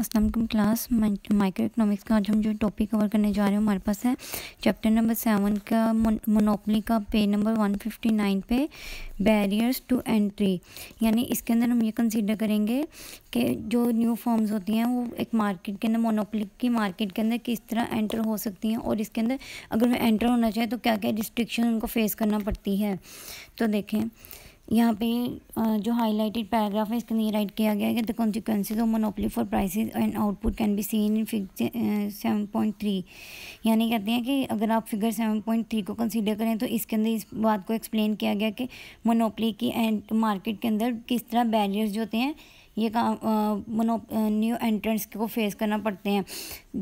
Aslam class micro economics का आज हम जो टॉपिक कवर करने जा रहे हैं हमारे पास है चैप्टर नंबर सेवन का मोनोपली का page number one fifty nine पे बैरियर्स टू एंट्री यानी इसके अंदर हम ये कंसीडर करेंगे कि जो न्यू फॉर्म्स होती हैं वो एक मार्केट के अंदर मोनोपली की मार्केट के अंदर किस तरह एंटर हो सकती हैं और इसके अंदर अगर वह एंटर होना चाहें तो क्या क्या रिस्ट्रिक्शन उनको फेस करना पड़ती है तो देखें यहाँ पे जो हाईलाइटेड पैराग्राफ है इसके लिए राइट किया गया है the consequences of monopoly for prices and output can be seen in figure seven point three यानी कहते हैं कि अगर आप फिगर सेवन पॉइंट थ्री को कंसीडर करें तो इसके अंदर इस बात को एक्सप्लेन किया गया कि मोनोपली की एंड मार्केट के अंदर किस तरह बैरियर्स जो होते हैं ये काम मनो न्यू एंट्रेंट्स को फेस करना पड़ते हैं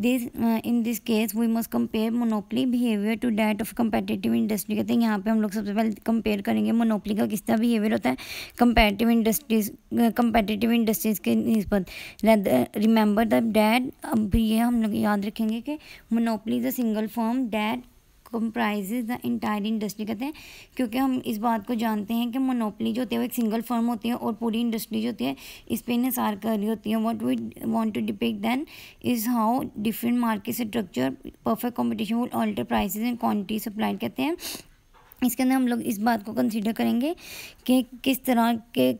this in this case we must compare monopoly behaviour to that of competitive industry कहते हैं यहाँ पे हम लोग सबसे पहले कंपेयर करेंगे मोनोपली का किस तरह बिहेवियर होता है कंपेटिव इंडस्ट्रीज कंपेटिटिव इंडस्ट्रीज के नस्बत रिमेंबर द डैट अब ये हम लोग याद रखेंगे कि monopoly is a single form that comprises the entire industry कहते हैं क्योंकि हम इस बात को जानते हैं कि मोनोपली जो होती है वो एक सिंगल फर्म होती है और पूरी इंडस्ट्री जो होती है इस पर इन्हसार कर रही होती है what we want to depict then is how different market structure perfect competition would alter prices and quantity supplied कहते हैं इसके अंदर हम लोग इस बात को कंसिडर करेंगे कि किस तरह के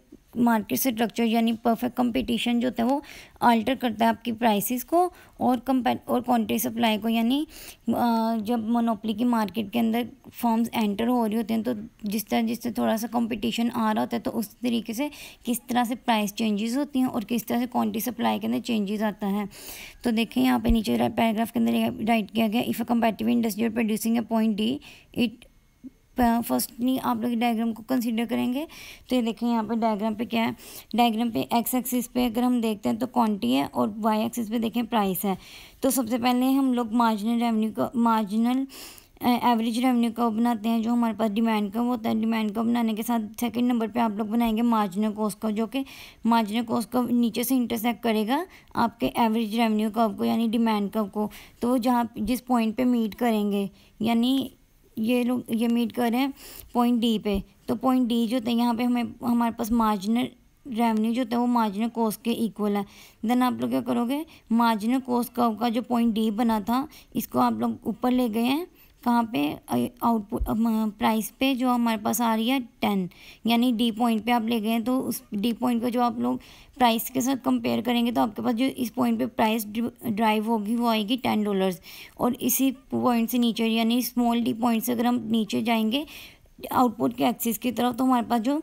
मार्केट से स्ट्रक्चर यानी परफेक्ट कंपटीशन जो होता है वो अल्टर करता है आपकी प्राइसेस को और कंपे और क्वान्टिटी सप्लाई को यानी जब मोनोपली की मार्केट के अंदर फॉर्म्स एंटर हो रही होते हैं तो जिस तरह जिस तरह थोड़ा सा कंपटीशन आ रहा होता है तो उस तरीके से किस तरह से प्राइस चेंजेस होती हैं और किस तरह से क्वान्टिटी सप्लाई के अंदर चेंजेस आता है तो देखें यहाँ पर नीचे पैराग्राफ के अंदर राइट किया गया if a competitive industry producing a point D it firstly आप लोग डायग्राम को कंसिडर करेंगे तो ये देखें यहाँ पे डायग्राम पे क्या है डायग्राम पे एक्स एक्सिस पे अगर हम देखते हैं तो क्वांटिटी है और वाई एक्सिस पे देखें प्राइस है तो सबसे पहले हम लोग मार्जिनल रेवेन्यू का मार्जिनल एवरेज रेवेन्यू कर्व बनाते हैं जो हमारे पास डिमांड कर्व होता है डिमांड कर्व बनाने के साथ सेकंड नंबर पे आप लोग बनाएंगे मार्जिनल कॉस्ट का जो कि मार्जिनल कॉस्ट का नीचे से इंटरसेक्ट करेगा आपके एवरेज रेवेन्यू कब को यानी डिमांड कब को तो जहाँ जिस पॉइंट पे मीट करेंगे यानी ये लोग ये मीट कर रहे हैं पॉइंट डी पे तो पॉइंट डी जो होता है यहाँ पे हमें हमारे पास मार्जिनल रेवेन्यू जो होता है वो मार्जिनल कॉस्ट के इक्वल है देन आप लोग क्या करोगे मार्जिनल कॉस्ट का जो पॉइंट डी बना था इसको आप लोग ऊपर ले गए हैं कहाँ पे आउटपुट प्राइस पे जो हमारे पास आ रही है टेन यानी डी पॉइंट पे आप ले गए तो उस डी पॉइंट पे जो आप लोग प्राइस के साथ कंपेयर करेंगे तो आपके पास जो इस पॉइंट पे प्राइस ड्राइव होगी वो आएगी टेन डॉलर्स और इसी पॉइंट से नीचे यानी स्मॉल डी पॉइंट से अगर हम नीचे जाएंगे आउटपुट के एक्सिस की तरफ तो हमारे पास जो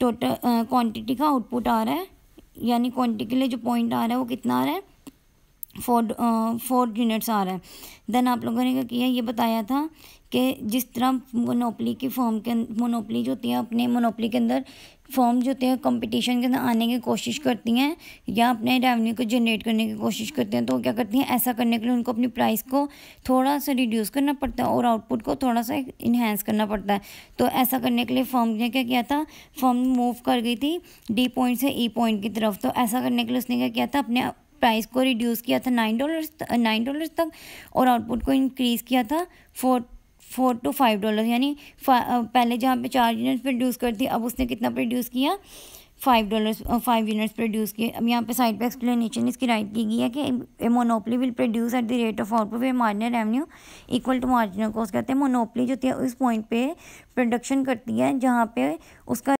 टोटल क्वान्टिटी का आउटपुट आ रहा है यानी क्वान्टिटी के लिए जो पॉइंट आ रहा है वो कितना आ रहा है फोर फोर यूनिट्स आ रहा है देन आप लोगों ने क्या किया ये बताया था कि जिस तरह मोनोपली की फॉर्म के मोनोपली अं-, जो होती है अपने मोनोपली के अंदर फॉर्म जो होते हैं कंपटीशन के अंदर आने की कोशिश करती हैं या अपने रेवेन्यू को जनरेट करने की कोशिश करते हैं तो क्या करती हैं ऐसा करने के लिए उनको अपनी प्राइस को थोड़ा सा रिड्यूस करना पड़ता है और आउटपुट को थोड़ा सा इन्हेंस करना पड़ता है तो ऐसा करने के लिए फॉर्म ने क्या किया था फॉर्म मूव कर गई थी डी पॉइंट से ई e पॉइंट की तरफ तो ऐसा करने के लिए उसने क्या किया था अपने प्राइस को रिड्यूस किया था नाइन डॉलर नाइन डॉलर तक और आउटपुट को इंक्रीज़ किया था four four to five dollar यानी पहले जहाँ पे चार यूनिट्स प्रोड्यूस करती अब उसने कितना प्रोड्यूस किया five dollars five units produce किए अब यहाँ पे साइड पे एक्सप्लेनेशन इसकी राइट की गई है कि monopoly will produce at the rate of output where marginal revenue equal to marginal cost कहते हैं मोनोपली जो थी उस पॉइंट पे प्रोडक्शन करती है जहाँ पे उसका